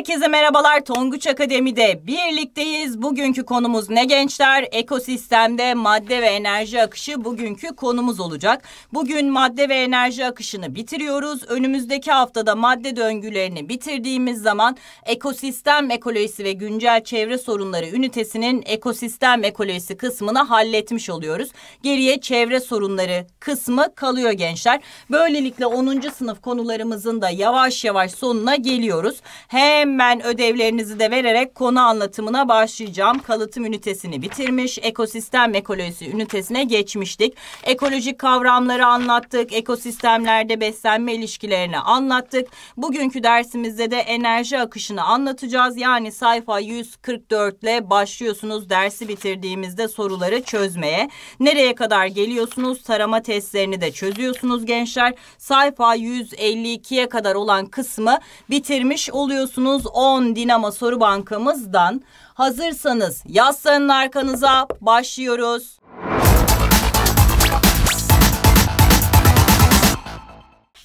Herkese merhabalar Tonguç Akademi'de birlikteyiz. Bugünkü konumuz ne gençler? Ekosistemde madde ve enerji akışı bugünkü konumuz olacak. Bugün madde ve enerji akışını bitiriyoruz. Önümüzdeki haftada madde döngülerini bitirdiğimiz zaman ekosistem ekolojisi ve güncel çevre sorunları ünitesinin ekosistem ekolojisi kısmını halletmiş oluyoruz. Geriye çevre sorunları kısmı kalıyor gençler. Böylelikle 10. sınıf konularımızın da yavaş yavaş sonuna geliyoruz. Hem hemen ödevlerinizi de vererek konu anlatımına başlayacağım. Kalıtım ünitesini bitirmiş, ekosistem ekolojisi ünitesine geçmiştik. Ekolojik kavramları anlattık, ekosistemlerde beslenme ilişkilerini anlattık. Bugünkü dersimizde de enerji akışını anlatacağız. Yani sayfa 144 ile başlıyorsunuz dersi bitirdiğimizde soruları çözmeye. Nereye kadar geliyorsunuz? Tarama testlerini de çözüyorsunuz gençler. Sayfa 152'ye kadar olan kısmı bitirmiş oluyorsunuz 10 Dinamo Soru Bankamızdan hazırsanız yaslanın arkanıza başlıyoruz.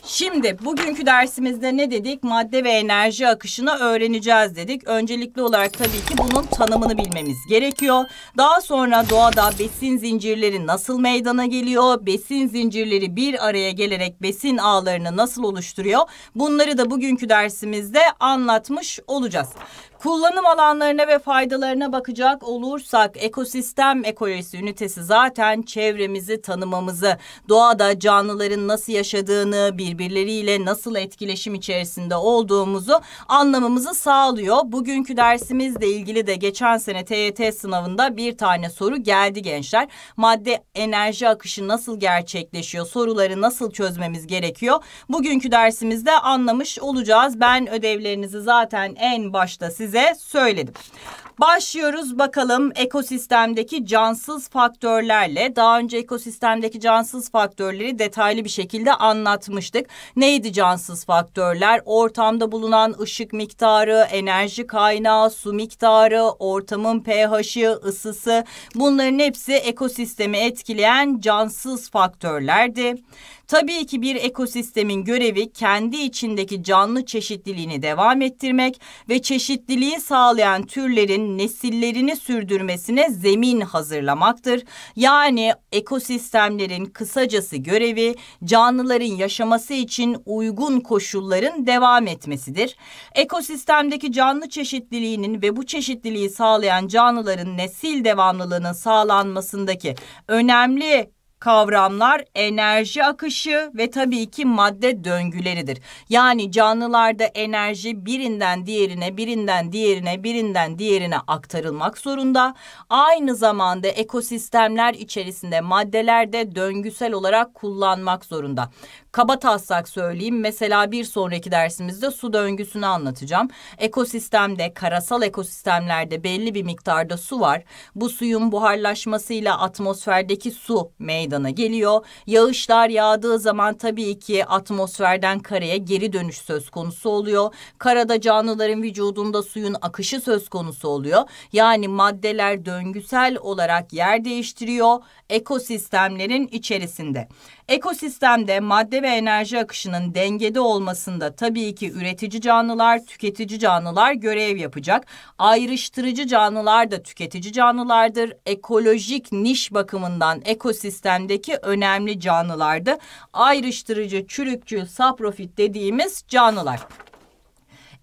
Şimdi bugünkü dersimizde ne dedik? Madde ve enerji akışını öğreneceğiz dedik. Öncelikli olarak tabii ki bunun tanımını bilmemiz gerekiyor. Daha sonra doğada besin zincirleri nasıl meydana geliyor? Besin zincirleri bir araya gelerek besin ağlarını nasıl oluşturuyor? Bunları da bugünkü dersimizde anlatmış olacağız. Kullanım alanlarına ve faydalarına bakacak olursak ekosistem ekolojisi ünitesi zaten çevremizi tanımamızı, doğada canlıların nasıl yaşadığını, birbirleriyle nasıl etkileşim içerisinde olduğumuzu anlamamızı sağlıyor. Bugünkü dersimizle ilgili de geçen sene TYT sınavında bir tane soru geldi gençler. Madde enerji akışı nasıl gerçekleşiyor? Soruları nasıl çözmemiz gerekiyor? Bugünkü dersimizde anlamış olacağız. Ben ödevlerinizi zaten en başta size size söyledim. Başlıyoruz bakalım ekosistemdeki cansız faktörlerle. Daha önce ekosistemdeki cansız faktörleri detaylı bir şekilde anlatmıştık. Neydi cansız faktörler? Ortamda bulunan ışık miktarı, enerji kaynağı, su miktarı, ortamın pH'i, ısısı. Bunların hepsi ekosistemi etkileyen cansız faktörlerdi. Tabii ki bir ekosistemin görevi kendi içindeki canlı çeşitliliğini devam ettirmek ve çeşitliliği sağlayan türlerin nesillerini sürdürmesine zemin hazırlamaktır. Yani ekosistemlerin kısacası görevi canlıların yaşaması için uygun koşulların devam etmesidir. Ekosistemdeki canlı çeşitliliğinin ve bu çeşitliliği sağlayan canlıların nesil devamlılığının sağlanmasındaki önemli kavramlar enerji akışı ve tabii ki madde döngüleridir. Yani canlılarda enerji birinden diğerine, birinden diğerine, birinden diğerine aktarılmak zorunda. Aynı zamanda ekosistemler içerisinde maddeler de döngüsel olarak kullanmak zorunda. Kaba taslak söyleyeyim. Mesela bir sonraki dersimizde su döngüsünü anlatacağım. Ekosistemde, karasal ekosistemlerde belli bir miktarda su var. Bu suyun buharlaşmasıyla atmosferdeki su meydana geliyor. Yağışlar yağdığı zaman tabii ki atmosferden karaya geri dönüş söz konusu oluyor. Karada canlıların vücudunda suyun akışı söz konusu oluyor. Yani maddeler döngüsel olarak yer değiştiriyor ekosistemlerin içerisinde. Ekosistemde madde ve enerji akışının dengede olmasında tabii ki üretici canlılar, tüketici canlılar görev yapacak. Ayrıştırıcı canlılar da tüketici canlılardır. Ekolojik niş bakımından ekosistemdeki önemli canlılardı. Ayrıştırıcı, çürükçül, saprofit dediğimiz canlılar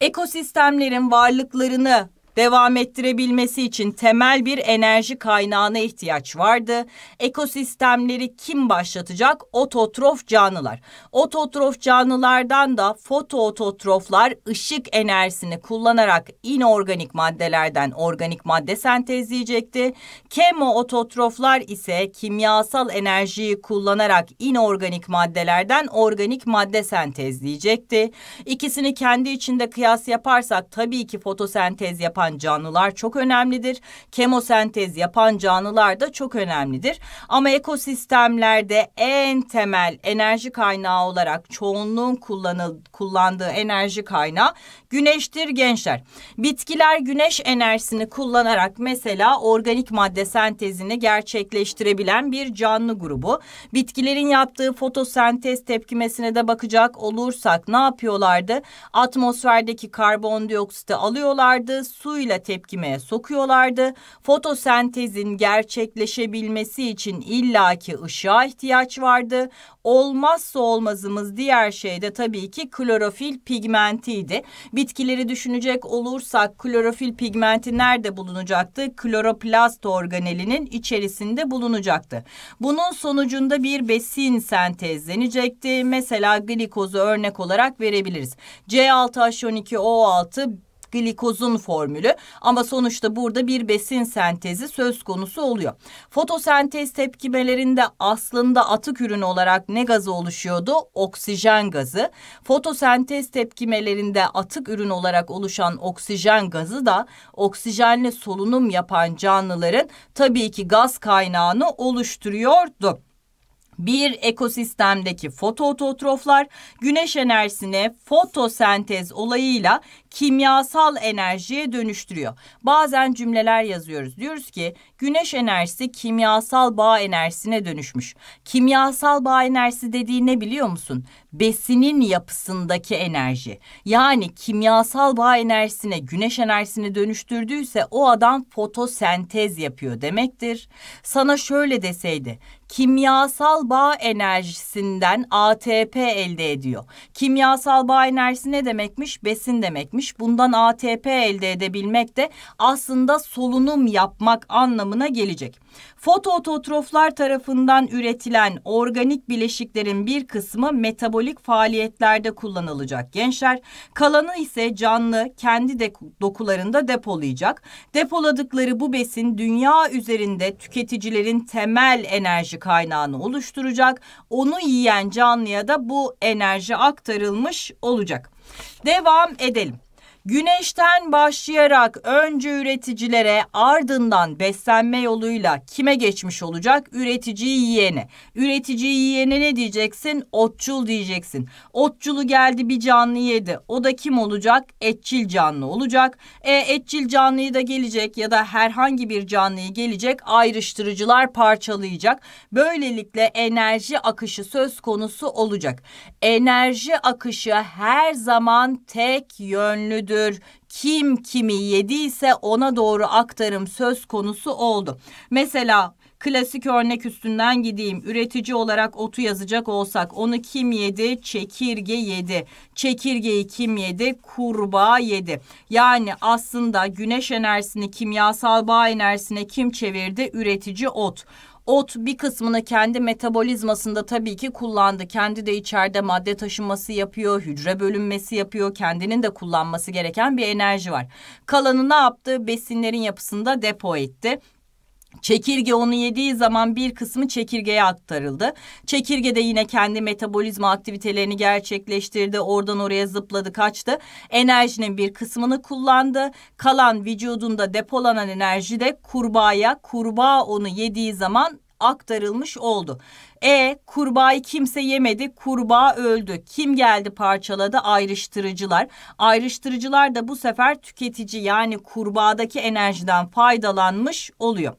ekosistemlerin varlıklarını devam ettirebilmesi için temel bir enerji kaynağına ihtiyaç vardı. Ekosistemleri kim başlatacak? Ototrof canlılar. Ototrof canlılardan da fotoototroflar ışık enerjisini kullanarak inorganik maddelerden organik madde sentezleyecekti. Kemoototroflar ise kimyasal enerjiyi kullanarak inorganik maddelerden organik madde sentezleyecekti. İkisini kendi içinde kıyas yaparsak tabii ki fotosentez yapar yapan canlılar çok önemlidir. Kemosentez yapan canlılar da çok önemlidir. Ama ekosistemlerde en temel enerji kaynağı olarak çoğunluğun kullanıl kullandığı enerji kaynağı güneştir gençler. Bitkiler güneş enerjisini kullanarak mesela organik madde sentezini gerçekleştirebilen bir canlı grubu. Bitkilerin yaptığı fotosentez tepkimesine de bakacak olursak ne yapıyorlardı? Atmosferdeki karbondioksiti alıyorlardı. Su suyla tepkimeye sokuyorlardı. Fotosentezin gerçekleşebilmesi için illaki ışığa ihtiyaç vardı. Olmazsa olmazımız diğer şey de tabii ki klorofil pigmentiydi. Bitkileri düşünecek olursak klorofil pigmenti nerede bulunacaktı? Kloroplast organelinin içerisinde bulunacaktı. Bunun sonucunda bir besin sentezlenecekti. Mesela glikozu örnek olarak verebiliriz. C6H12O6 glikozun formülü ama sonuçta burada bir besin sentezi söz konusu oluyor. Fotosentez tepkimelerinde aslında atık ürün olarak ne gazı oluşuyordu? Oksijen gazı. Fotosentez tepkimelerinde atık ürün olarak oluşan oksijen gazı da oksijenle solunum yapan canlıların tabii ki gaz kaynağını oluşturuyordu. Bir ekosistemdeki fotoototroflar güneş enerjisine fotosentez olayıyla kimyasal enerjiye dönüştürüyor. Bazen cümleler yazıyoruz. Diyoruz ki güneş enerjisi kimyasal bağ enerjisine dönüşmüş. Kimyasal bağ enerjisi dediği ne biliyor musun? Besinin yapısındaki enerji. Yani kimyasal bağ enerjisine güneş enerjisini dönüştürdüyse o adam fotosentez yapıyor demektir. Sana şöyle deseydi kimyasal bağ enerjisinden ATP elde ediyor. Kimyasal bağ enerjisi ne demekmiş? Besin demekmiş edilmiş. Bundan ATP elde edebilmek de aslında solunum yapmak anlamına gelecek. Fotoototroflar tarafından üretilen organik bileşiklerin bir kısmı metabolik faaliyetlerde kullanılacak gençler. Kalanı ise canlı kendi de dokularında depolayacak. Depoladıkları bu besin dünya üzerinde tüketicilerin temel enerji kaynağını oluşturacak. Onu yiyen canlıya da bu enerji aktarılmış olacak. Devam edelim. Güneşten başlayarak önce üreticilere ardından beslenme yoluyla kime geçmiş olacak? Üreticiyi yiyene. Üreticiyi yiyene ne diyeceksin? Otçul diyeceksin. Otçulu geldi bir canlı yedi. O da kim olacak? Etçil canlı olacak. E, etçil canlıyı da gelecek ya da herhangi bir canlıyı gelecek ayrıştırıcılar parçalayacak. Böylelikle enerji akışı söz konusu olacak. Enerji akışı her zaman tek yönlüdür bölümdür. Kim kimi yediyse ona doğru aktarım söz konusu oldu. Mesela klasik örnek üstünden gideyim. Üretici olarak otu yazacak olsak onu kim yedi? Çekirge yedi. Çekirgeyi kim yedi? Kurbağa yedi. Yani aslında güneş enerjisini kimyasal bağ enerjisine kim çevirdi? Üretici ot ot bir kısmını kendi metabolizmasında tabii ki kullandı. Kendi de içeride madde taşınması yapıyor, hücre bölünmesi yapıyor. Kendinin de kullanması gereken bir enerji var. Kalanı ne yaptı? Besinlerin yapısında depo etti. Çekirge onu yediği zaman bir kısmı çekirgeye aktarıldı. Çekirge de yine kendi metabolizma aktivitelerini gerçekleştirdi. Oradan oraya zıpladı, kaçtı. Enerjinin bir kısmını kullandı. Kalan vücudunda depolanan enerji de kurbağaya, kurbağa onu yediği zaman aktarılmış oldu. E kurbağayı kimse yemedi kurbağa öldü. Kim geldi parçaladı ayrıştırıcılar. Ayrıştırıcılar da bu sefer tüketici yani kurbağadaki enerjiden faydalanmış oluyor.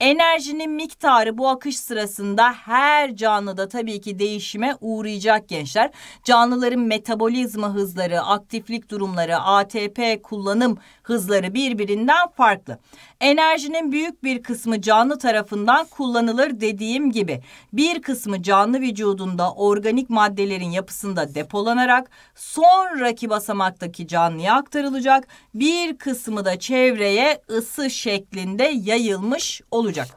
Enerjinin miktarı bu akış sırasında her canlıda tabii ki değişime uğrayacak gençler. Canlıların metabolizma hızları, aktiflik durumları, ATP kullanım hızları birbirinden farklı. Enerjinin büyük bir kısmı canlı tarafından kullanılır dediğim gibi. Bir kısmı canlı vücudunda organik maddelerin yapısında depolanarak sonraki basamaktaki canlıya aktarılacak. Bir kısmı da çevreye ısı şeklinde yayılmış olacak.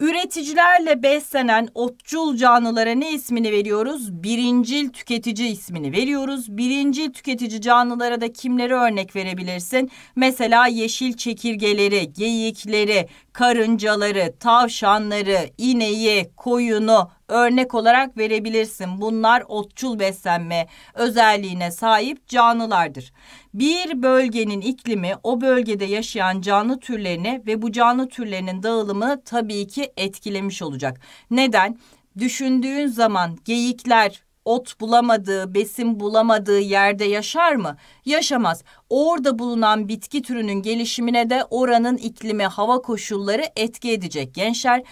Üreticilerle beslenen otçul canlılara ne ismini veriyoruz? Birincil tüketici ismini veriyoruz. Birincil tüketici canlılara da kimleri örnek verebilirsin? Mesela yeşil çekirgeleri, geyikleri, karıncaları, tavşanları, ineği, koyunu örnek olarak verebilirsin. Bunlar otçul beslenme özelliğine sahip canlılardır bir bölgenin iklimi o bölgede yaşayan canlı türlerini ve bu canlı türlerinin dağılımını tabii ki etkilemiş olacak. Neden? Düşündüğün zaman geyikler ot bulamadığı, besin bulamadığı yerde yaşar mı? Yaşamaz. Orada bulunan bitki türünün gelişimine de oranın iklimi, hava koşulları etki edecek gençler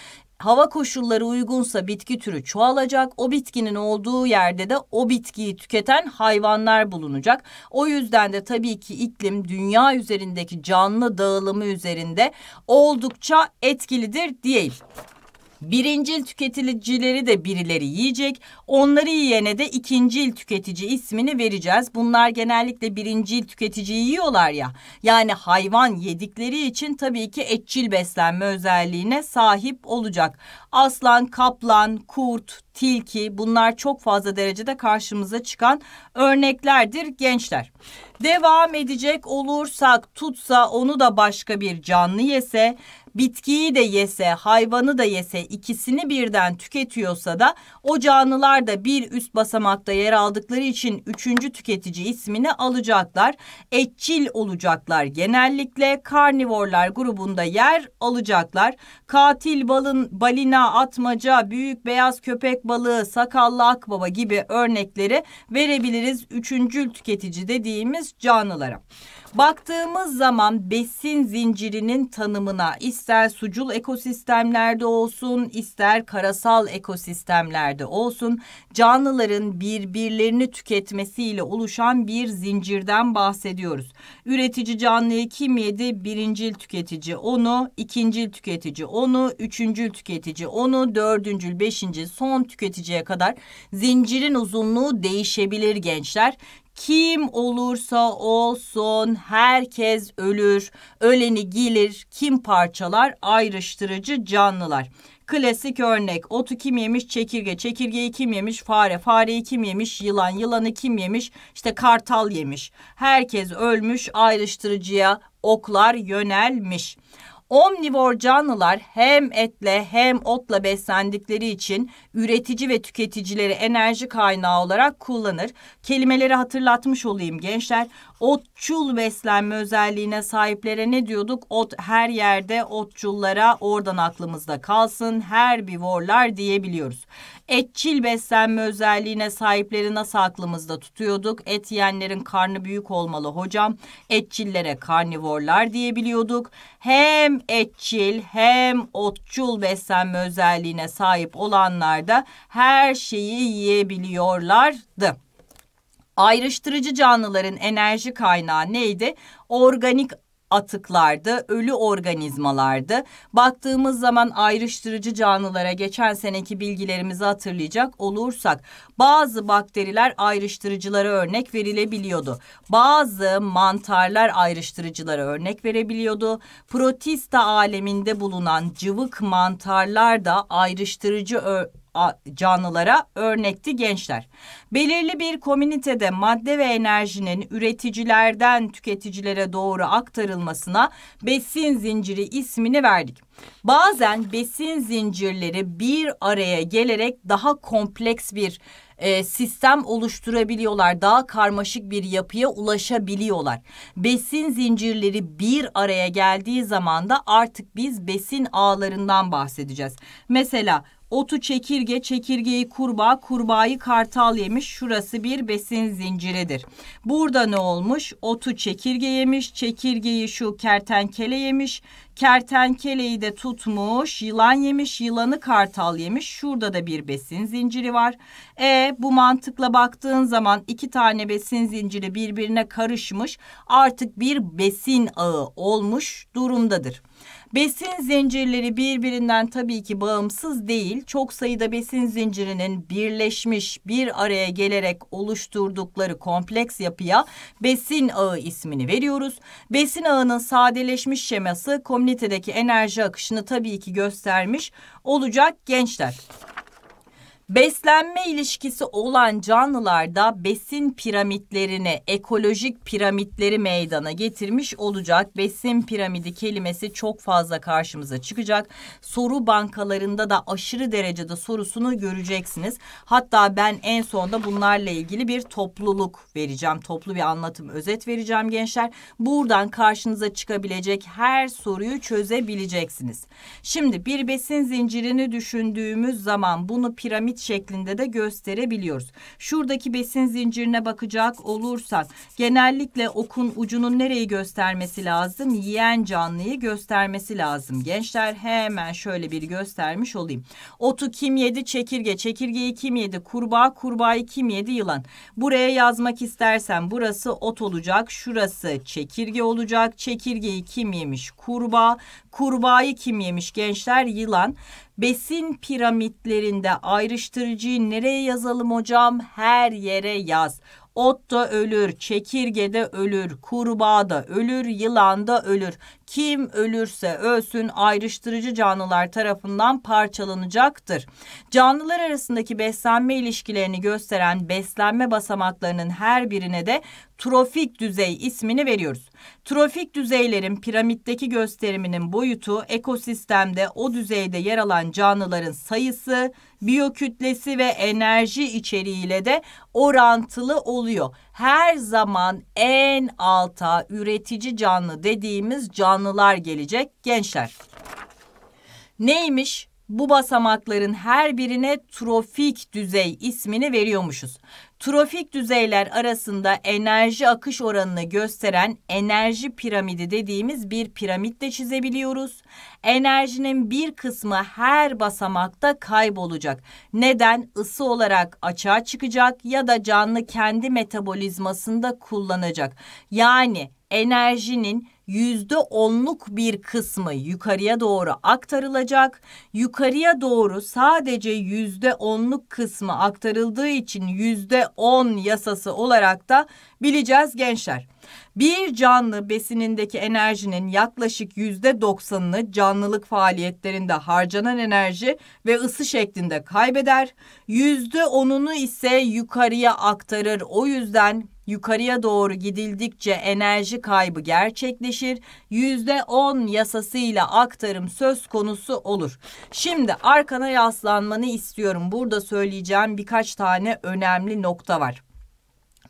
hava koşulları uygunsa bitki türü çoğalacak. O bitkinin olduğu yerde de o bitkiyi tüketen hayvanlar bulunacak. O yüzden de tabii ki iklim dünya üzerindeki canlı dağılımı üzerinde oldukça etkilidir değil. Birincil tüketicileri de birileri yiyecek. Onları yiyene de ikincil tüketici ismini vereceğiz. Bunlar genellikle birincil tüketiciyi yiyorlar ya. Yani hayvan yedikleri için tabii ki etçil beslenme özelliğine sahip olacak. Aslan, kaplan, kurt, tilki bunlar çok fazla derecede karşımıza çıkan örneklerdir gençler. Devam edecek olursak tutsa onu da başka bir canlı yese bitkiyi de yese, hayvanı da yese, ikisini birden tüketiyorsa da o canlılar da bir üst basamakta yer aldıkları için üçüncü tüketici ismini alacaklar. Etçil olacaklar genellikle karnivorlar grubunda yer alacaklar. Katil balın, balina, atmaca, büyük beyaz köpek balığı, sakallı akbaba gibi örnekleri verebiliriz. Üçüncül tüketici dediğimiz canlılara. Baktığımız zaman besin zincirinin tanımına ister sucul ekosistemlerde olsun ister karasal ekosistemlerde olsun canlıların birbirlerini tüketmesiyle oluşan bir zincirden bahsediyoruz. Üretici canlıyı kim yedi? Birincil tüketici onu, ikincil tüketici onu, üçüncül tüketici onu, dördüncül, beşinci, son tüketiciye kadar zincirin uzunluğu değişebilir gençler. Kim olursa olsun herkes ölür. Öleni gelir. kim parçalar ayrıştırıcı canlılar. Klasik örnek otu kim yemiş çekirge, çekirgeyi kim yemiş fare, fareyi kim yemiş yılan, yılanı kim yemiş İşte kartal yemiş. Herkes ölmüş ayrıştırıcıya oklar yönelmiş. Omnivor canlılar hem etle hem otla beslendikleri için üretici ve tüketicileri enerji kaynağı olarak kullanır. Kelimeleri hatırlatmış olayım gençler. Otçul beslenme özelliğine sahiplere ne diyorduk? Ot her yerde otçullara oradan aklımızda kalsın. Her Herbivorlar diyebiliyoruz. Etçil beslenme özelliğine sahipleri nasıl aklımızda tutuyorduk? Et yiyenlerin karnı büyük olmalı hocam. Etçillere karnivorlar diyebiliyorduk. Hem etçil hem otçul beslenme özelliğine sahip olanlar da her şeyi yiyebiliyorlardı. Ayrıştırıcı canlıların enerji kaynağı neydi? Organik atıklardı, ölü organizmalardı. Baktığımız zaman ayrıştırıcı canlılara geçen seneki bilgilerimizi hatırlayacak olursak bazı bakteriler ayrıştırıcılara örnek verilebiliyordu. Bazı mantarlar ayrıştırıcılara örnek verebiliyordu. Protista aleminde bulunan cıvık mantarlar da ayrıştırıcı canlılara örnekti gençler. Belirli bir komünitede madde ve enerjinin üreticilerden tüketicilere doğru aktarılmasına besin zinciri ismini verdik. Bazen besin zincirleri bir araya gelerek daha kompleks bir e, sistem oluşturabiliyorlar. Daha karmaşık bir yapıya ulaşabiliyorlar. Besin zincirleri bir araya geldiği zaman da artık biz besin ağlarından bahsedeceğiz. Mesela Otu çekirge, çekirgeyi kurbağa, kurbağayı kartal yemiş. Şurası bir besin zinciridir. Burada ne olmuş? Otu çekirge yemiş, çekirgeyi şu kertenkele yemiş. Kertenkeleyi de tutmuş, yılan yemiş, yılanı kartal yemiş. Şurada da bir besin zinciri var. E bu mantıkla baktığın zaman iki tane besin zinciri birbirine karışmış. Artık bir besin ağı olmuş durumdadır. Besin zincirleri birbirinden tabii ki bağımsız değil. Çok sayıda besin zincirinin birleşmiş bir araya gelerek oluşturdukları kompleks yapıya besin ağı ismini veriyoruz. Besin ağının sadeleşmiş şeması komünitedeki enerji akışını tabii ki göstermiş olacak gençler. Beslenme ilişkisi olan canlılarda besin piramitlerini, ekolojik piramitleri meydana getirmiş olacak. Besin piramidi kelimesi çok fazla karşımıza çıkacak. Soru bankalarında da aşırı derecede sorusunu göreceksiniz. Hatta ben en sonda bunlarla ilgili bir topluluk vereceğim. Toplu bir anlatım, özet vereceğim gençler. Buradan karşınıza çıkabilecek her soruyu çözebileceksiniz. Şimdi bir besin zincirini düşündüğümüz zaman bunu piramit piramit şeklinde de gösterebiliyoruz. Şuradaki besin zincirine bakacak olursak genellikle okun ucunun nereyi göstermesi lazım? Yiyen canlıyı göstermesi lazım. Gençler hemen şöyle bir göstermiş olayım. Otu kim yedi? Çekirge. Çekirgeyi kim yedi? Kurbağa. Kurbağayı kim yedi? Yılan. Buraya yazmak istersen burası ot olacak. Şurası çekirge olacak. Çekirgeyi kim yemiş? Kurbağa. Kurbağayı kim yemiş gençler? Yılan. Besin piramitlerinde ayrıştırıcıyı nereye yazalım hocam? Her yere yaz. Ot da ölür, çekirge de ölür, kurbağa da ölür, yılan da ölür. Kim ölürse ölsün ayrıştırıcı canlılar tarafından parçalanacaktır. Canlılar arasındaki beslenme ilişkilerini gösteren beslenme basamaklarının her birine de trofik düzey ismini veriyoruz. Trofik düzeylerin piramitteki gösteriminin boyutu ekosistemde o düzeyde yer alan canlıların sayısı, biyokütlesi ve enerji içeriğiyle de orantılı oluyor. Her zaman en alta üretici canlı dediğimiz canlılar gelecek gençler. Neymiş? bu basamakların her birine trofik düzey ismini veriyormuşuz. Trofik düzeyler arasında enerji akış oranını gösteren enerji piramidi dediğimiz bir piramit de çizebiliyoruz. Enerjinin bir kısmı her basamakta kaybolacak. Neden? Isı olarak açığa çıkacak ya da canlı kendi metabolizmasında kullanacak. Yani enerjinin yüzde onluk bir kısmı yukarıya doğru aktarılacak. Yukarıya doğru sadece yüzde onluk kısmı aktarıldığı için yüzde on yasası olarak da bileceğiz gençler. Bir canlı besinindeki enerjinin yaklaşık yüzde doksanını canlılık faaliyetlerinde harcanan enerji ve ısı şeklinde kaybeder. Yüzde onunu ise yukarıya aktarır. O yüzden Yukarıya doğru gidildikçe enerji kaybı gerçekleşir. %10 yasasıyla aktarım söz konusu olur. Şimdi arkana yaslanmanı istiyorum. Burada söyleyeceğim birkaç tane önemli nokta var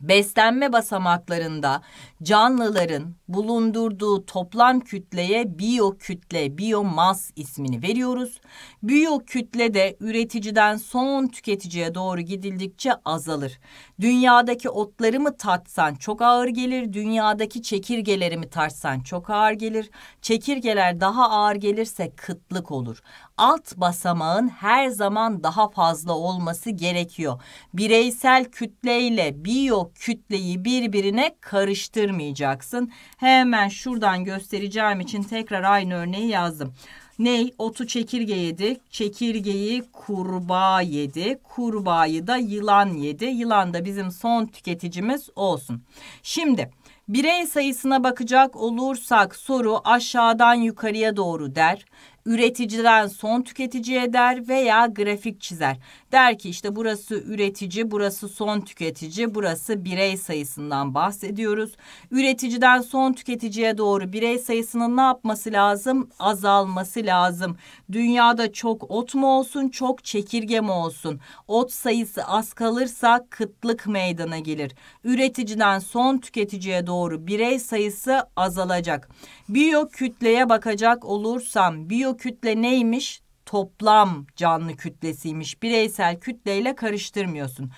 beslenme basamaklarında canlıların bulundurduğu toplam kütleye biyokütle, biyomas ismini veriyoruz. Biyokütle de üreticiden son tüketiciye doğru gidildikçe azalır. Dünyadaki otları mı tatsan çok ağır gelir, dünyadaki çekirgeleri mi tartsan çok ağır gelir. Çekirgeler daha ağır gelirse kıtlık olur alt basamağın her zaman daha fazla olması gerekiyor. Bireysel kütleyle biyo kütleyi birbirine karıştırmayacaksın. Hemen şuradan göstereceğim için tekrar aynı örneği yazdım. Ney? Otu çekirge yedi. Çekirgeyi kurbağa yedi. Kurbağayı da yılan yedi. Yılan da bizim son tüketicimiz olsun. Şimdi birey sayısına bakacak olursak soru aşağıdan yukarıya doğru der üreticiden son tüketiciye der veya grafik çizer. Der ki işte burası üretici, burası son tüketici, burası birey sayısından bahsediyoruz. Üreticiden son tüketiciye doğru birey sayısının ne yapması lazım? Azalması lazım. Dünyada çok ot mu olsun, çok çekirge mi olsun? Ot sayısı az kalırsa kıtlık meydana gelir. Üreticiden son tüketiciye doğru birey sayısı azalacak. Biyokütleye bakacak olursam biyokütle neymiş? toplam canlı kütlesiymiş. Bireysel kütleyle karıştırmıyorsun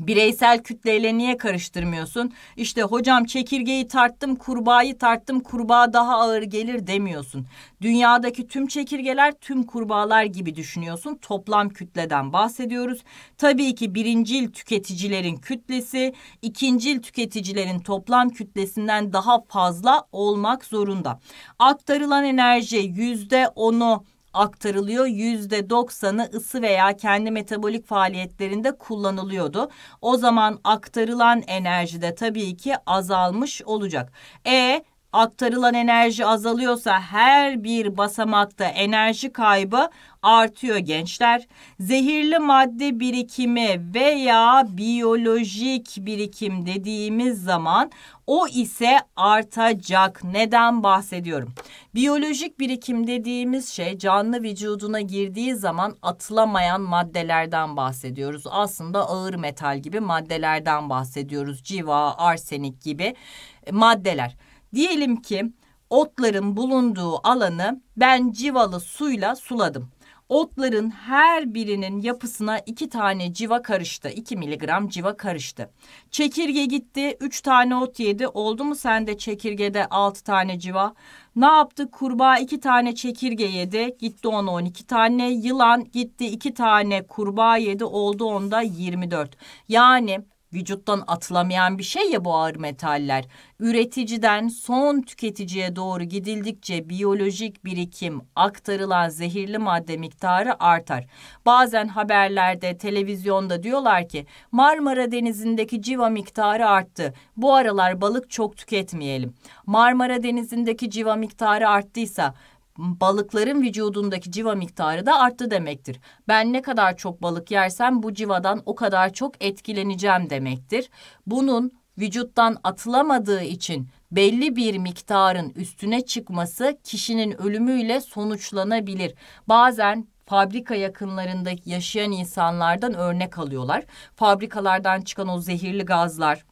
bireysel kütleyle niye karıştırmıyorsun? İşte hocam çekirgeyi tarttım, kurbağayı tarttım, kurbağa daha ağır gelir demiyorsun. Dünyadaki tüm çekirgeler tüm kurbağalar gibi düşünüyorsun. Toplam kütleden bahsediyoruz. Tabii ki birincil tüketicilerin kütlesi, ikincil tüketicilerin toplam kütlesinden daha fazla olmak zorunda. Aktarılan enerji yüzde onu aktarılıyor. yüzde doksanı ısı veya kendi metabolik faaliyetlerinde kullanılıyordu. O zaman aktarılan enerji de tabii ki azalmış olacak. E aktarılan enerji azalıyorsa her bir basamakta enerji kaybı artıyor gençler. Zehirli madde birikimi veya biyolojik birikim dediğimiz zaman o ise artacak. Neden bahsediyorum? Biyolojik birikim dediğimiz şey canlı vücuduna girdiği zaman atılamayan maddelerden bahsediyoruz. Aslında ağır metal gibi maddelerden bahsediyoruz. Civa, arsenik gibi maddeler. Diyelim ki otların bulunduğu alanı ben civalı suyla suladım. Otların her birinin yapısına iki tane civa karıştı. 2 miligram civa karıştı. Çekirge gitti. Üç tane ot yedi. Oldu mu sende çekirgede altı tane civa? Ne yaptı? Kurbağa iki tane çekirge yedi. Gitti ona on iki tane. Yılan gitti iki tane kurbağa yedi. Oldu onda yirmi dört. Yani vücuttan atılamayan bir şey ya bu ağır metaller. Üreticiden son tüketiciye doğru gidildikçe biyolojik birikim aktarılan zehirli madde miktarı artar. Bazen haberlerde, televizyonda diyorlar ki Marmara Denizi'ndeki civa miktarı arttı. Bu aralar balık çok tüketmeyelim. Marmara Denizi'ndeki civa miktarı arttıysa balıkların vücudundaki civa miktarı da arttı demektir. Ben ne kadar çok balık yersem bu civadan o kadar çok etkileneceğim demektir. Bunun vücuttan atılamadığı için belli bir miktarın üstüne çıkması kişinin ölümüyle sonuçlanabilir. Bazen fabrika yakınlarında yaşayan insanlardan örnek alıyorlar. Fabrikalardan çıkan o zehirli gazlar,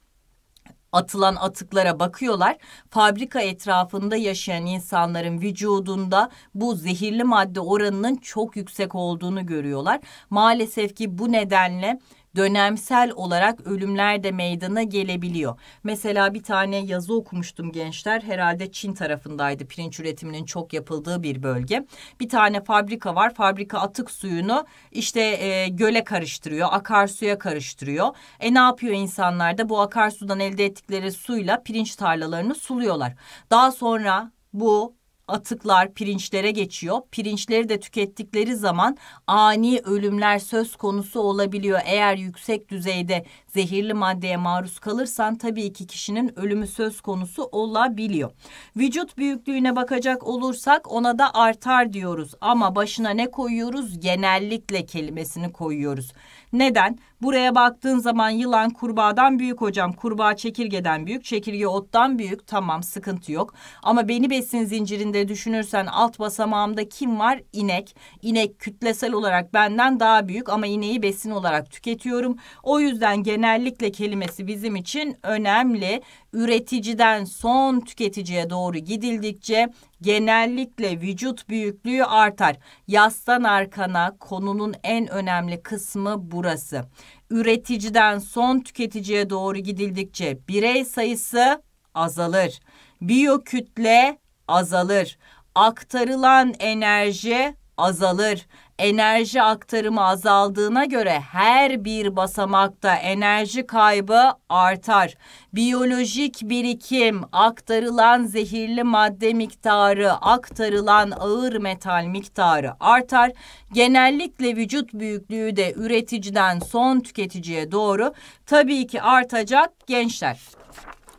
atılan atıklara bakıyorlar. Fabrika etrafında yaşayan insanların vücudunda bu zehirli madde oranının çok yüksek olduğunu görüyorlar. Maalesef ki bu nedenle dönemsel olarak ölümler de meydana gelebiliyor. Mesela bir tane yazı okumuştum gençler. Herhalde Çin tarafındaydı pirinç üretiminin çok yapıldığı bir bölge. Bir tane fabrika var. Fabrika atık suyunu işte e, göle karıştırıyor, akarsuya karıştırıyor. E ne yapıyor insanlar da bu akarsudan elde ettikleri suyla pirinç tarlalarını suluyorlar. Daha sonra bu atıklar pirinçlere geçiyor. Pirinçleri de tükettikleri zaman ani ölümler söz konusu olabiliyor. Eğer yüksek düzeyde zehirli maddeye maruz kalırsan tabii ki kişinin ölümü söz konusu olabiliyor. Vücut büyüklüğüne bakacak olursak ona da artar diyoruz ama başına ne koyuyoruz? Genellikle kelimesini koyuyoruz. Neden? Buraya baktığın zaman yılan kurbağadan büyük hocam. Kurbağa çekirgeden büyük, çekirge ottan büyük. Tamam sıkıntı yok. Ama beni besin zincirinde düşünürsen alt basamağımda kim var? İnek. İnek kütlesel olarak benden daha büyük ama ineği besin olarak tüketiyorum. O yüzden genellikle kelimesi bizim için önemli. Üreticiden son tüketiciye doğru gidildikçe genellikle vücut büyüklüğü artar. Yastan arkana konunun en önemli kısmı burası üreticiden son tüketiciye doğru gidildikçe birey sayısı azalır. Biyokütle azalır. Aktarılan enerji azalır enerji aktarımı azaldığına göre her bir basamakta enerji kaybı artar. Biyolojik birikim, aktarılan zehirli madde miktarı, aktarılan ağır metal miktarı artar. Genellikle vücut büyüklüğü de üreticiden son tüketiciye doğru tabii ki artacak gençler.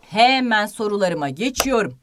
Hemen sorularıma geçiyorum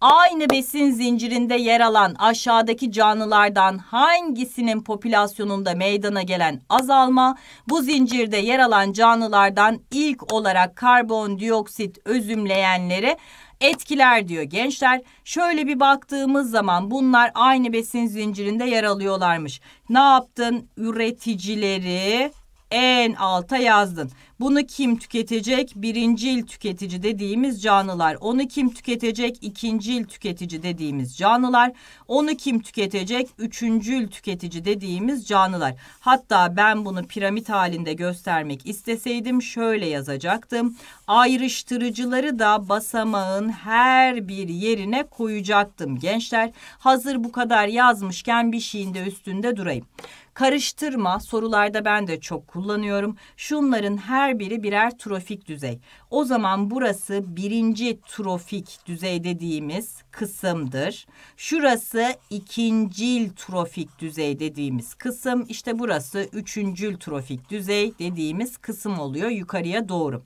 aynı besin zincirinde yer alan aşağıdaki canlılardan hangisinin popülasyonunda meydana gelen azalma bu zincirde yer alan canlılardan ilk olarak karbondioksit özümleyenleri etkiler diyor gençler. Şöyle bir baktığımız zaman bunlar aynı besin zincirinde yer alıyorlarmış. Ne yaptın? Üreticileri en alta yazdın. Bunu kim tüketecek? Birincil tüketici dediğimiz canlılar. Onu kim tüketecek? İkincil tüketici dediğimiz canlılar. Onu kim tüketecek? Üçüncül tüketici dediğimiz canlılar. Hatta ben bunu piramit halinde göstermek isteseydim şöyle yazacaktım. Ayrıştırıcıları da basamağın her bir yerine koyacaktım gençler. Hazır bu kadar yazmışken bir şeyin de üstünde durayım. Karıştırma sorularda ben de çok kullanıyorum. Şunların her biri birer trofik düzey. O zaman burası birinci trofik düzey dediğimiz kısımdır. Şurası ikincil trofik düzey dediğimiz kısım. İşte burası üçüncül trofik düzey dediğimiz kısım oluyor yukarıya doğru.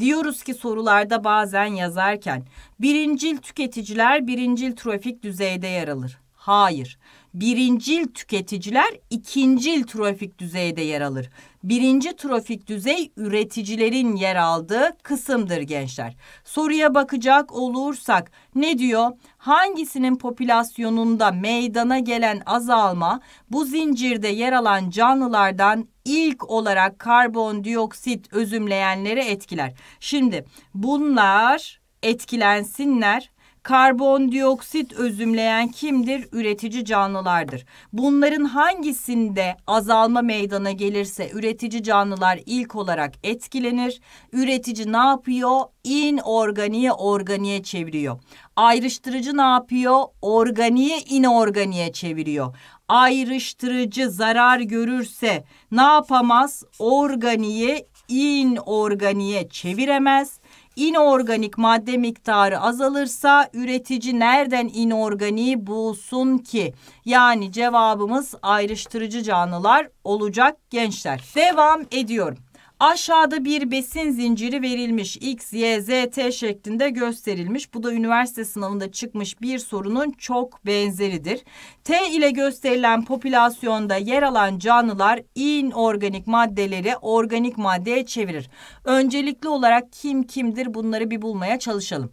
Diyoruz ki sorularda bazen yazarken birincil tüketiciler birincil trofik düzeyde yer alır. Hayır birincil tüketiciler ikincil trofik düzeyde yer alır. Birinci trofik düzey üreticilerin yer aldığı kısımdır gençler. Soruya bakacak olursak ne diyor? Hangisinin popülasyonunda meydana gelen azalma bu zincirde yer alan canlılardan ilk olarak karbondioksit özümleyenleri etkiler. Şimdi bunlar etkilensinler Karbondioksit özümleyen kimdir? Üretici canlılardır. Bunların hangisinde azalma meydana gelirse üretici canlılar ilk olarak etkilenir. Üretici ne yapıyor? İnorganiye organiye çeviriyor. Ayrıştırıcı ne yapıyor? Organiye inorganiye çeviriyor ayrıştırıcı zarar görürse ne yapamaz? Organiye inorganiye çeviremez inorganik madde miktarı azalırsa üretici nereden inorganiği bulsun ki? Yani cevabımız ayrıştırıcı canlılar olacak gençler. Devam ediyorum. Aşağıda bir besin zinciri verilmiş. X, Y, Z, T şeklinde gösterilmiş. Bu da üniversite sınavında çıkmış bir sorunun çok benzeridir. T ile gösterilen popülasyonda yer alan canlılar inorganik maddeleri organik maddeye çevirir. Öncelikli olarak kim kimdir bunları bir bulmaya çalışalım.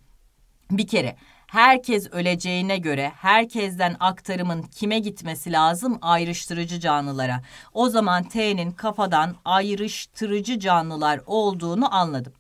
Bir kere herkes öleceğine göre herkesten aktarımın kime gitmesi lazım? Ayrıştırıcı canlılara. O zaman T'nin kafadan ayrıştırıcı canlılar olduğunu anladım.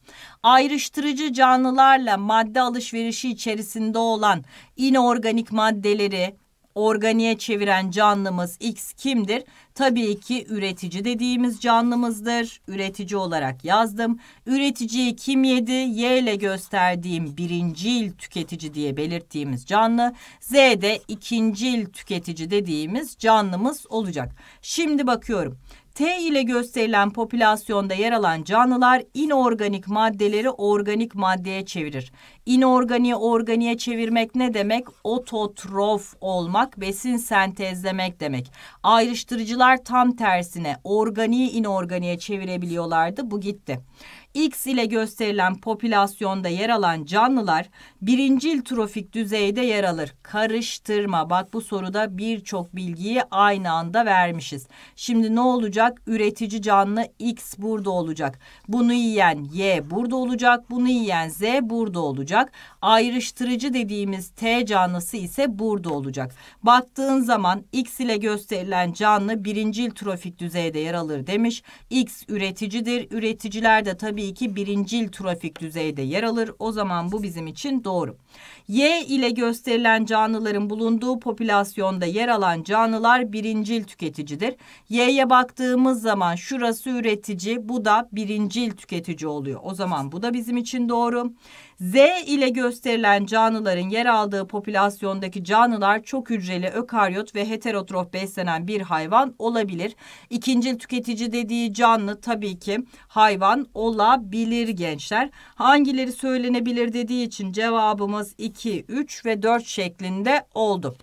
Ayrıştırıcı canlılarla madde alışverişi içerisinde olan inorganik maddeleri organiye çeviren canlımız X kimdir? Tabii ki üretici dediğimiz canlımızdır. Üretici olarak yazdım. Üreticiyi kim yedi? Y ile gösterdiğim birincil tüketici diye belirttiğimiz canlı. Z de ikincil tüketici dediğimiz canlımız olacak. Şimdi bakıyorum. T ile gösterilen popülasyonda yer alan canlılar inorganik maddeleri organik maddeye çevirir. İnorganiği organiğe çevirmek ne demek? Ototrof olmak, besin sentezlemek demek. Ayrıştırıcılar tam tersine organiği inorganiğe çevirebiliyorlardı. Bu gitti. X ile gösterilen popülasyonda yer alan canlılar birincil trofik düzeyde yer alır. Karıştırma. Bak bu soruda birçok bilgiyi aynı anda vermişiz. Şimdi ne olacak? Üretici canlı X burada olacak. Bunu yiyen Y burada olacak. Bunu yiyen Z burada olacak. Ayrıştırıcı dediğimiz T canlısı ise burada olacak. Baktığın zaman X ile gösterilen canlı birincil trofik düzeyde yer alır demiş. X üreticidir. Üreticiler de tabii tabii ki birincil trafik düzeyde yer alır. O zaman bu bizim için doğru. Y ile gösterilen canlıların bulunduğu popülasyonda yer alan canlılar birincil tüketicidir. Y'ye baktığımız zaman şurası üretici, bu da birincil tüketici oluyor. O zaman bu da bizim için doğru. Z ile gösterilen canlıların yer aldığı popülasyondaki canlılar çok hücreli ökaryot ve heterotrof beslenen bir hayvan olabilir. İkincil tüketici dediği canlı tabii ki hayvan olabilir gençler. Hangileri söylenebilir dediği için cevabımız 2 2, 3 ve 4 şeklinde oldu.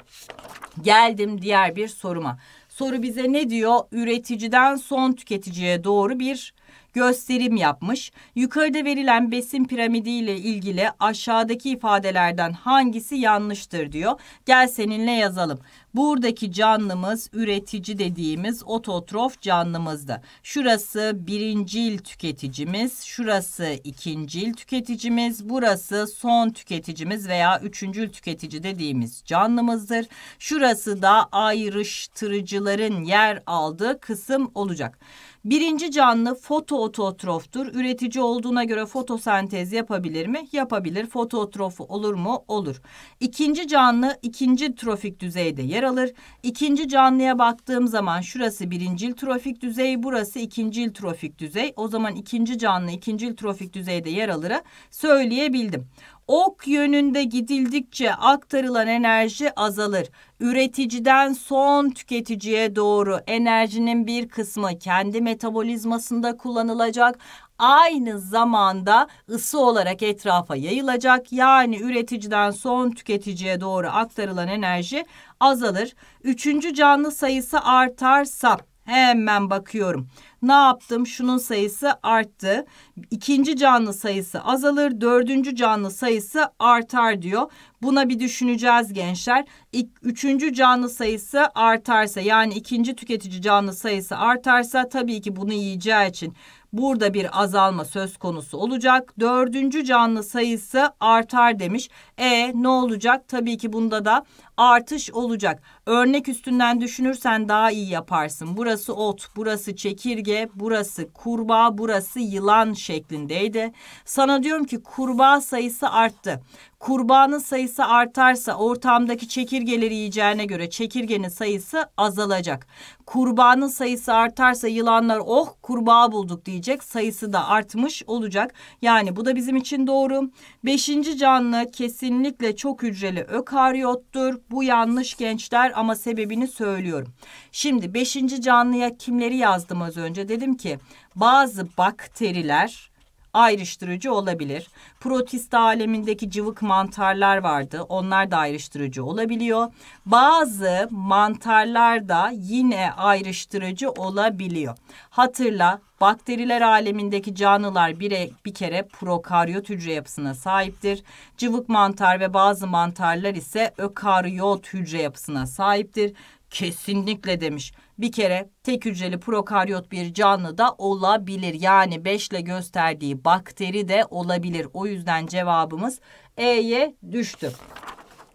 Geldim diğer bir soruma. Soru bize ne diyor? Üreticiden son tüketiciye doğru bir gösterim yapmış. Yukarıda verilen besin piramidi ile ilgili aşağıdaki ifadelerden hangisi yanlıştır diyor. Gel seninle yazalım. Buradaki canlımız üretici dediğimiz ototrof canlımızdı. Şurası birincil tüketicimiz, şurası ikincil tüketicimiz, burası son tüketicimiz veya üçüncül tüketici dediğimiz canlımızdır. Şurası da ayrıştırıcıların yer aldığı kısım olacak. Birinci canlı fotoototroftur. Üretici olduğuna göre fotosentez yapabilir mi? Yapabilir. Fotootrofu olur mu? Olur. İkinci canlı ikinci trofik düzeyde yer alır. İkinci canlıya baktığım zaman şurası birincil trofik düzey, burası ikincil trofik düzey. O zaman ikinci canlı ikincil trofik düzeyde yer alırı söyleyebildim. Ok yönünde gidildikçe aktarılan enerji azalır. Üreticiden son tüketiciye doğru enerjinin bir kısmı kendi metabolizmasında kullanılacak aynı zamanda ısı olarak etrafa yayılacak. Yani üreticiden son tüketiciye doğru aktarılan enerji azalır. Üçüncü canlı sayısı artarsa hemen bakıyorum. Ne yaptım? Şunun sayısı arttı. İkinci canlı sayısı azalır. Dördüncü canlı sayısı artar diyor. Buna bir düşüneceğiz gençler. İk, üçüncü canlı sayısı artarsa yani ikinci tüketici canlı sayısı artarsa tabii ki bunu yiyeceği için burada bir azalma söz konusu olacak. Dördüncü canlı sayısı artar demiş. E ne olacak? Tabii ki bunda da artış olacak. Örnek üstünden düşünürsen daha iyi yaparsın. Burası ot, burası çekirge, burası kurbağa, burası yılan şeklindeydi. Sana diyorum ki kurbağa sayısı arttı. Kurbağanın sayısı artarsa ortamdaki çekirgeleri yiyeceğine göre çekirgenin sayısı azalacak. Kurbağanın sayısı artarsa yılanlar oh kurbağa bulduk diyecek sayısı da artmış olacak. Yani bu da bizim için doğru. Beşinci canlı kesinlikle çok hücreli ökaryottur. Bu yanlış gençler ama sebebini söylüyorum. Şimdi beşinci canlıya kimleri yazdım az önce? Dedim ki bazı bakteriler ayrıştırıcı olabilir. Protista alemindeki cıvık mantarlar vardı. Onlar da ayrıştırıcı olabiliyor. Bazı mantarlar da yine ayrıştırıcı olabiliyor. Hatırla Bakteriler alemindeki canlılar bire, bir kere prokaryot hücre yapısına sahiptir. Cıvık mantar ve bazı mantarlar ise ökaryot hücre yapısına sahiptir. Kesinlikle demiş bir kere tek hücreli prokaryot bir canlı da olabilir. Yani 5 ile gösterdiği bakteri de olabilir. O yüzden cevabımız E'ye düştü.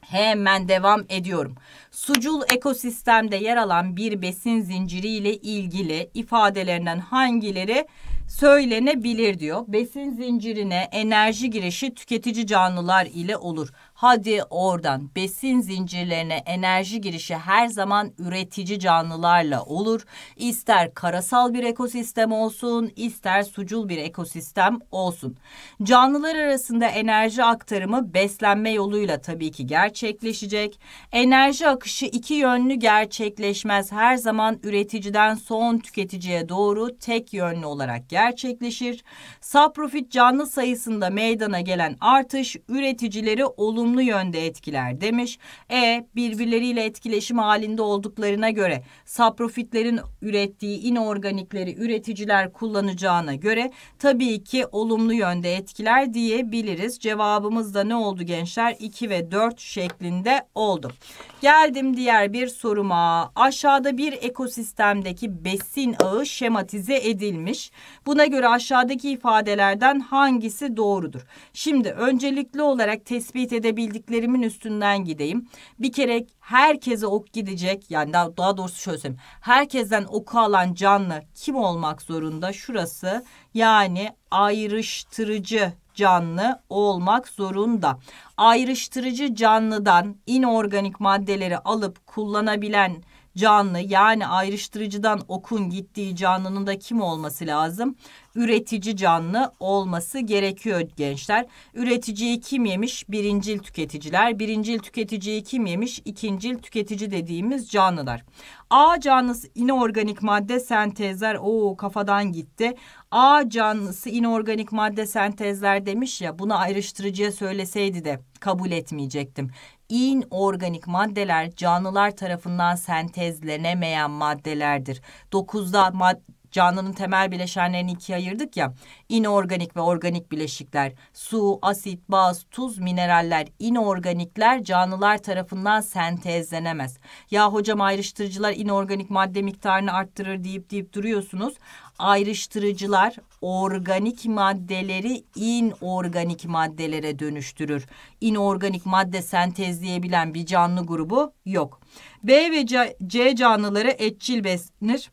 Hemen devam ediyorum. Sucul ekosistemde yer alan bir besin zinciri ile ilgili ifadelerinden hangileri söylenebilir diyor. Besin zincirine enerji girişi tüketici canlılar ile olur. Hadi oradan besin zincirlerine enerji girişi her zaman üretici canlılarla olur. İster karasal bir ekosistem olsun, ister sucul bir ekosistem olsun. Canlılar arasında enerji aktarımı beslenme yoluyla tabii ki gerçekleşecek. Enerji akışı iki yönlü gerçekleşmez. Her zaman üreticiden son tüketiciye doğru tek yönlü olarak gerçekleşir. Saprofit canlı sayısında meydana gelen artış üreticileri olumlu olumlu yönde etkiler demiş. E birbirleriyle etkileşim halinde olduklarına göre saprofitlerin ürettiği inorganikleri üreticiler kullanacağına göre tabii ki olumlu yönde etkiler diyebiliriz. Cevabımız da ne oldu gençler? 2 ve 4 şeklinde oldu. Geldim diğer bir soruma. Aşağıda bir ekosistemdeki besin ağı şematize edilmiş. Buna göre aşağıdaki ifadelerden hangisi doğrudur? Şimdi öncelikli olarak tespit edebiliriz gidebildiklerimin üstünden gideyim. Bir kere herkese ok gidecek yani daha, daha doğrusu şöyle söyleyeyim. Herkesten oku alan canlı kim olmak zorunda? Şurası yani ayrıştırıcı canlı olmak zorunda. Ayrıştırıcı canlıdan inorganik maddeleri alıp kullanabilen canlı yani ayrıştırıcıdan okun gittiği canlının da kim olması lazım? üretici canlı olması gerekiyor gençler. Üreticiyi kim yemiş? Birincil tüketiciler. Birincil tüketiciyi kim yemiş? İkincil tüketici dediğimiz canlılar. A canlısı inorganik madde sentezler. Oo kafadan gitti. A canlısı inorganik madde sentezler demiş ya bunu ayrıştırıcıya söyleseydi de kabul etmeyecektim. İnorganik maddeler canlılar tarafından sentezlenemeyen maddelerdir. Dokuzda mad Canlının temel bileşenlerini ikiye ayırdık ya. İnorganik ve organik bileşikler, su, asit, baz, tuz, mineraller, inorganikler canlılar tarafından sentezlenemez. Ya hocam ayrıştırıcılar inorganik madde miktarını arttırır deyip deyip duruyorsunuz. Ayrıştırıcılar organik maddeleri inorganik maddelere dönüştürür. İnorganik madde sentezleyebilen bir canlı grubu yok. B ve C, canlıları etçil beslenir.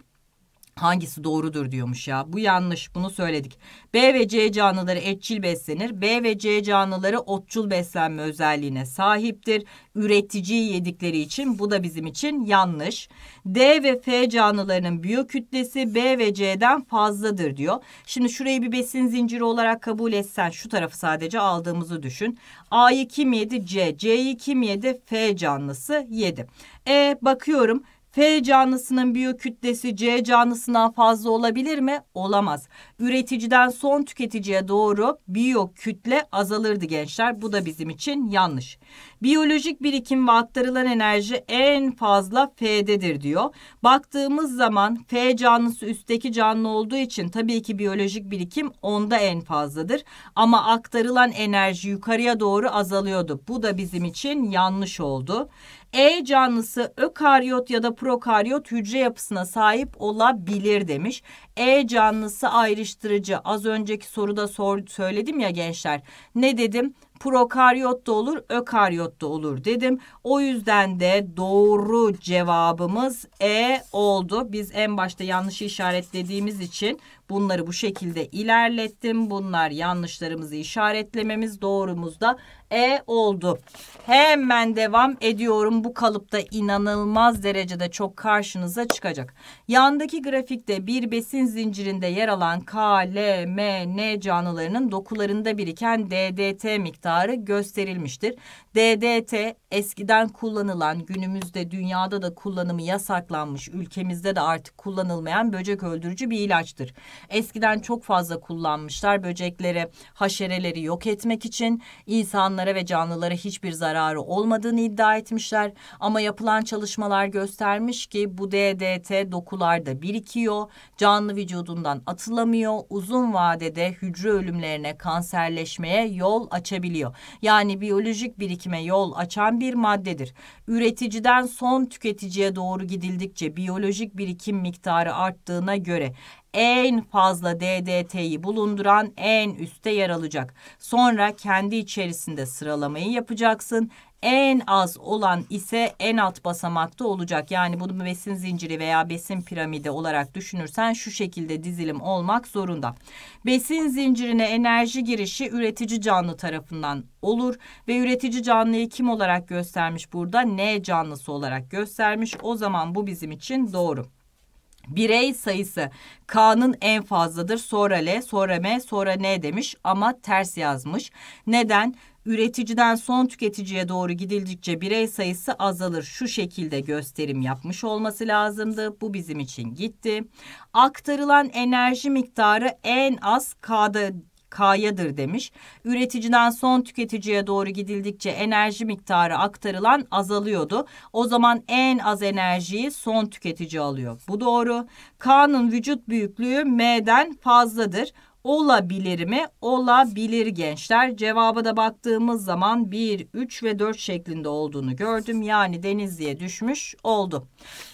Hangisi doğrudur diyormuş ya. Bu yanlış. Bunu söyledik. B ve C canlıları etçil beslenir. B ve C canlıları otçul beslenme özelliğine sahiptir. Üreticiyi yedikleri için bu da bizim için yanlış. D ve F canlılarının biyokütlesi B ve C'den fazladır diyor. Şimdi şurayı bir besin zinciri olarak kabul etsen şu tarafı sadece aldığımızı düşün. A'yı kim yedi? C. C'yi kim yedi? F canlısı yedi. E bakıyorum F canlısının biyokütlesi C canlısından fazla olabilir mi? Olamaz üreticiden son tüketiciye doğru biyo kütle azalırdı gençler. Bu da bizim için yanlış. Biyolojik birikim ve aktarılan enerji en fazla F'dedir diyor. Baktığımız zaman F canlısı üstteki canlı olduğu için tabii ki biyolojik birikim onda en fazladır. Ama aktarılan enerji yukarıya doğru azalıyordu. Bu da bizim için yanlış oldu. E canlısı ökaryot ya da prokaryot hücre yapısına sahip olabilir demiş. E canlısı ayrıştırıcı. Az önceki soruda sor, söyledim ya gençler. Ne dedim? Prokaryot da olur, ökaryot da olur dedim. O yüzden de doğru cevabımız E oldu. Biz en başta yanlış işaretlediğimiz için Bunları bu şekilde ilerlettim. Bunlar yanlışlarımızı işaretlememiz doğrumuzda E oldu. Hemen devam ediyorum. Bu kalıpta inanılmaz derecede çok karşınıza çıkacak. Yandaki grafikte bir besin zincirinde yer alan K, L, M, N canlılarının dokularında biriken DDT miktarı gösterilmiştir. DDT eskiden kullanılan günümüzde dünyada da kullanımı yasaklanmış ülkemizde de artık kullanılmayan böcek öldürücü bir ilaçtır. Eskiden çok fazla kullanmışlar böcekleri, haşereleri yok etmek için insanlara ve canlılara hiçbir zararı olmadığını iddia etmişler. Ama yapılan çalışmalar göstermiş ki bu DDT dokularda birikiyor, canlı vücudundan atılamıyor, uzun vadede hücre ölümlerine, kanserleşmeye yol açabiliyor. Yani biyolojik birikime yol açan bir maddedir. Üreticiden son tüketiciye doğru gidildikçe biyolojik birikim miktarı arttığına göre en fazla DDT'yi bulunduran en üstte yer alacak. Sonra kendi içerisinde sıralamayı yapacaksın. En az olan ise en alt basamakta olacak. Yani bunu besin zinciri veya besin piramidi olarak düşünürsen şu şekilde dizilim olmak zorunda. Besin zincirine enerji girişi üretici canlı tarafından olur ve üretici canlıyı kim olarak göstermiş burada? N canlısı olarak göstermiş. O zaman bu bizim için doğru. Birey sayısı K'nın en fazladır. Sonra L, sonra M, sonra N demiş ama ters yazmış. Neden? Üreticiden son tüketiciye doğru gidildikçe birey sayısı azalır. Şu şekilde gösterim yapmış olması lazımdı. Bu bizim için gitti. Aktarılan enerji miktarı en az K'da K'yadır demiş. Üreticiden son tüketiciye doğru gidildikçe enerji miktarı aktarılan azalıyordu. O zaman en az enerjiyi son tüketici alıyor. Bu doğru. K'nın vücut büyüklüğü M'den fazladır. Olabilir mi? Olabilir gençler. Cevaba da baktığımız zaman 1, 3 ve 4 şeklinde olduğunu gördüm. Yani denizliğe düşmüş oldu.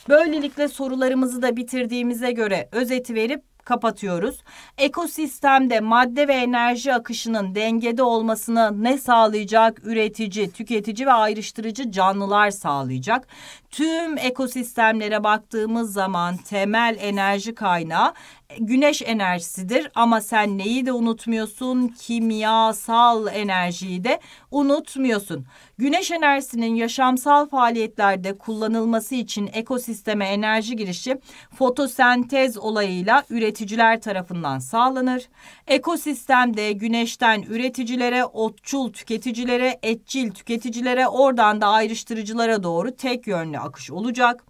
Böylelikle sorularımızı da bitirdiğimize göre özeti verip kapatıyoruz. Ekosistemde madde ve enerji akışının dengede olmasını ne sağlayacak? Üretici, tüketici ve ayrıştırıcı canlılar sağlayacak. Tüm ekosistemlere baktığımız zaman temel enerji kaynağı güneş enerjisidir ama sen neyi de unutmuyorsun? Kimyasal enerjiyi de unutmuyorsun. Güneş enerjisinin yaşamsal faaliyetlerde kullanılması için ekosisteme enerji girişi fotosentez olayıyla üreticiler tarafından sağlanır. Ekosistemde güneşten üreticilere, otçul tüketicilere, etçil tüketicilere, oradan da ayrıştırıcılara doğru tek yönlü akış olacak.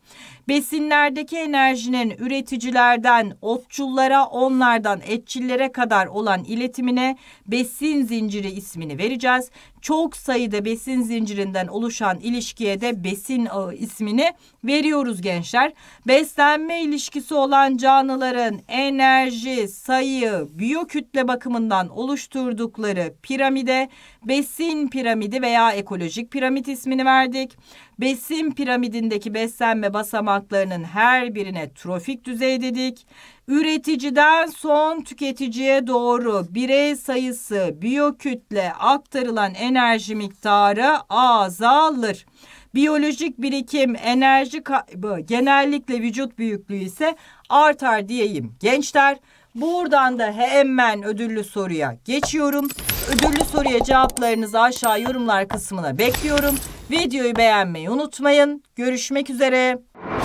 Besinlerdeki enerjinin üreticilerden, otçullara, onlardan etçillere kadar olan iletimine besin zinciri ismini vereceğiz. Çok sayıda besin zincirinden oluşan ilişkiye de besin ağı ismini veriyoruz gençler. Beslenme ilişkisi olan canlıların enerji, sayı, biyokütle bakımından oluşturdukları piramide Besin piramidi veya ekolojik piramit ismini verdik. Besin piramidindeki beslenme basamaklarının her birine trofik düzey dedik. Üreticiden son tüketiciye doğru birey sayısı biyokütle aktarılan enerji miktarı azalır. Biyolojik birikim, enerji kaybı genellikle vücut büyüklüğü ise artar diyeyim gençler. Buradan da hemen ödüllü soruya geçiyorum. Ödüllü soruya cevaplarınızı aşağı yorumlar kısmına bekliyorum. Videoyu beğenmeyi unutmayın. Görüşmek üzere.